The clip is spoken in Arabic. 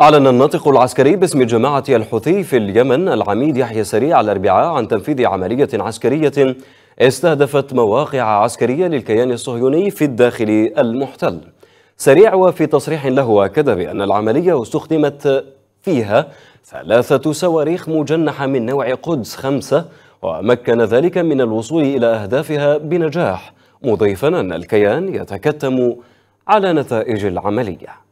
أعلن الناطق العسكري باسم جماعة الحوثي في اليمن العميد يحيى سريع الأربعاء عن تنفيذ عملية عسكرية استهدفت مواقع عسكرية للكيان الصهيوني في الداخل المحتل سريع وفي تصريح له أكد بأن العملية استخدمت فيها ثلاثة صواريخ مجنحة من نوع قدس خمسة ومكن ذلك من الوصول إلى أهدافها بنجاح مضيفا أن الكيان يتكتم على نتائج العملية